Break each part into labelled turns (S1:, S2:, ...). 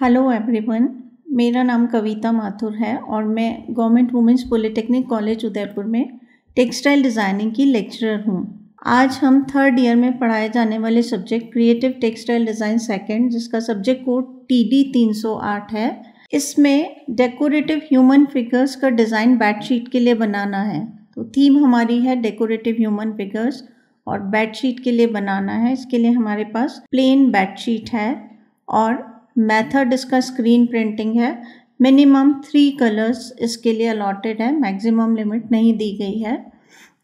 S1: hello everyone मेरा नाम कविता माथुर है और मैं government women's polytechnic college Udaipur में टेक्सटाइल डिज़ाइनिंग की लेक्चरर हूँ आज हम थर्ड ईयर में पढ़ाए जाने वाले subject creative textile design second जिसका सब्जेक्ट कोड टी डी तीन सौ आठ है इसमें डेकोरेटिव ह्यूमन फिगर्स का डिज़ाइन बेडशीट के लिए बनाना है तो थीम हमारी है डेकोरेटिव ह्यूमन फिगर्स और बेडशीट के लिए बनाना है इसके लिए हमारे पास प्लेन बेडशीट है और मेथड इसका स्क्रीन प्रिंटिंग है मिनिमम थ्री कलर्स इसके लिए अलॉटेड है मैक्सिमम लिमिट नहीं दी गई है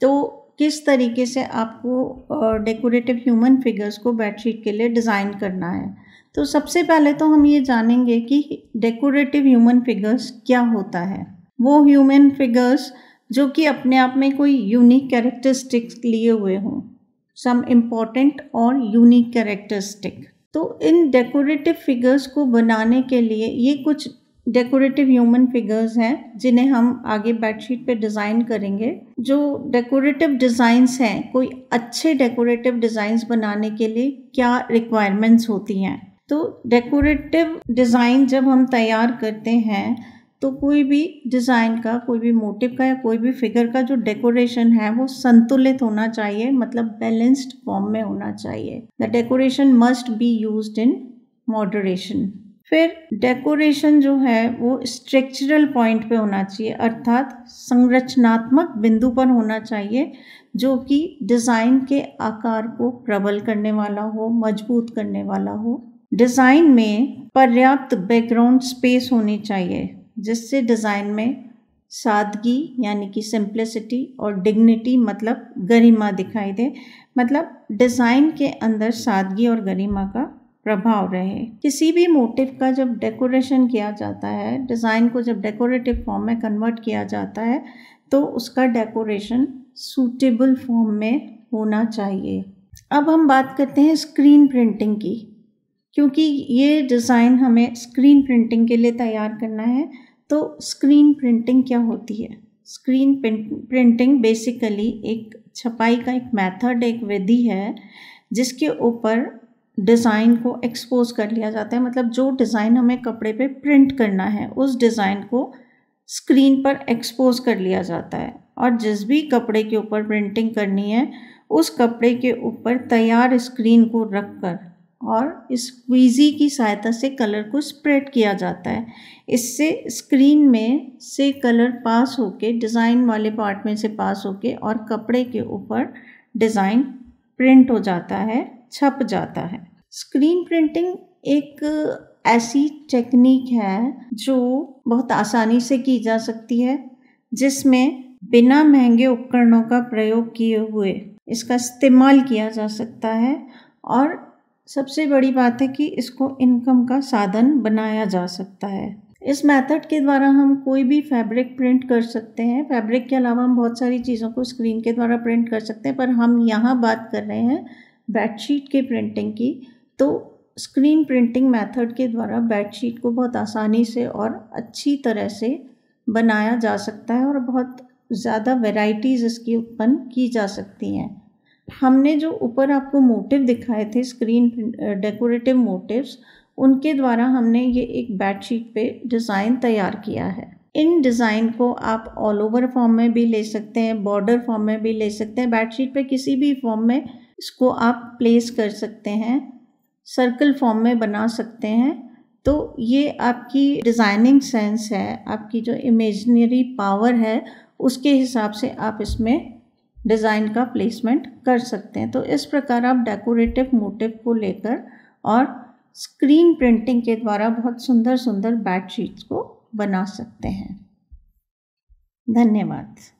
S1: तो किस तरीके से आपको डेकोरेटिव ह्यूमन फिगर्स को बेडशीट के लिए डिज़ाइन करना है तो सबसे पहले तो हम ये जानेंगे कि डेकोरेटिव ह्यूमन फिगर्स क्या होता है वो ह्यूमन फिगर्स जो कि अपने आप में कोई यूनिक कैरेक्टरिस्टिक्स लिए हुए हों सम इम्पॉर्टेंट और यूनिक कैरेक्टरिस्टिक तो इन डेकोरेटिव फिगर्स को बनाने के लिए ये कुछ डेकोरेटिव ह्यूमन फिगर्स हैं जिन्हें हम आगे बेडशीट पे डिज़ाइन करेंगे जो डेकोरेटिव डिज़ाइंस हैं कोई अच्छे डेकोरेटिव डिज़ाइंस बनाने के लिए क्या रिक्वायरमेंट्स होती हैं तो डेकोरेटिव डिज़ाइन जब हम तैयार करते हैं तो कोई भी डिज़ाइन का कोई भी मोटिव का या कोई भी फिगर का जो डेकोरेशन है वो संतुलित होना चाहिए मतलब बैलेंस्ड फॉर्म में होना चाहिए the decoration must be use in moderation फिर डेकोरेशन जो है वो स्ट्रक्चरल पॉइंट पे होना चाहिए अर्थात संरचनात्मक बिंदु पर होना चाहिए जो कि डिज़ाइन के आकार को प्रबल करने वाला हो मजबूत करने वाला हो डिज़ाइन में पर्याप्त बैकग्राउंड स्पेस होनी चाहिए जिससे डिज़ाइन में सादगी यानी कि सिंप्लिसिटी और डिग्निटी मतलब गरिमा दिखाई दे मतलब डिज़ाइन के अंदर सादगी और गरिमा का प्रभाव रहे किसी भी मोटिव का जब डेकोरेशन किया जाता है डिज़ाइन को जब डेकोरेटिव फॉर्म में कन्वर्ट किया जाता है तो उसका डेकोरेशन सूटेबल फॉर्म में होना चाहिए अब हम बात करते हैं स्क्रीन प्रिंटिंग की क्योंकि ये डिज़ाइन हमें स्क्रीन प्रिंटिंग के लिए तैयार करना है तो स्क्रीन प्रिंटिंग क्या होती है स्क्रीन प्रिंटिंग बेसिकली एक छपाई का एक मेथड एक विधि है जिसके ऊपर डिज़ाइन को एक्सपोज कर लिया जाता है मतलब जो डिज़ाइन हमें कपड़े पे प्रिंट करना है उस डिज़ाइन को स्क्रीन पर एक्सपोज कर लिया जाता है और जिस भी कपड़े के ऊपर प्रिंटिंग करनी है उस कपड़े के ऊपर तैयार स्क्रीन को रख कर और इस क्वीज़ी की सहायता से कलर को स्प्रेड किया जाता है इससे स्क्रीन में से कलर पास होके डिज़ाइन वाले पार्ट में से पास होके और कपड़े के ऊपर डिज़ाइन प्रिंट हो जाता है छप जाता है स्क्रीन प्रिंटिंग एक ऐसी टेक्निक है जो बहुत आसानी से की जा सकती है जिसमें बिना महंगे उपकरणों का प्रयोग किए हुए इसका इस्तेमाल किया जा सकता है और सबसे बड़ी बात है कि इसको इनकम का साधन बनाया जा सकता है इस मेथड के द्वारा हम कोई भी फैब्रिक प्रिंट कर सकते हैं फैब्रिक के अलावा हम बहुत सारी चीज़ों को स्क्रीन के द्वारा प्रिंट कर सकते हैं पर हम यहाँ बात कर रहे हैं बेडशीट के प्रिंटिंग की तो स्क्रीन प्रिंटिंग मेथड के द्वारा बेडशीट को बहुत आसानी से और अच्छी तरह से बनाया जा सकता है और बहुत ज़्यादा वेराइटीज़ इसकी उत्पन्न की जा सकती हैं हमने जो ऊपर आपको मोटिव दिखाए थे स्क्रीन डेकोरेटिव मोटिव्स उनके द्वारा हमने ये एक बेडशीट पे डिज़ाइन तैयार किया है इन डिज़ाइन को आप ऑल ओवर फॉर्म में भी ले सकते हैं बॉर्डर फॉर्म में भी ले सकते हैं बेडशीट पे किसी भी फॉर्म में इसको आप प्लेस कर सकते हैं सर्कल फॉर्म में बना सकते हैं तो ये आपकी डिज़ाइनिंग सेंस है आपकी जो इमेजनरी पावर है उसके हिसाब से आप इसमें डिज़ाइन का प्लेसमेंट कर सकते हैं तो इस प्रकार आप डेकोरेटिव मोटिव को लेकर और स्क्रीन प्रिंटिंग के द्वारा बहुत सुंदर सुंदर बेडशीट्स को बना सकते हैं धन्यवाद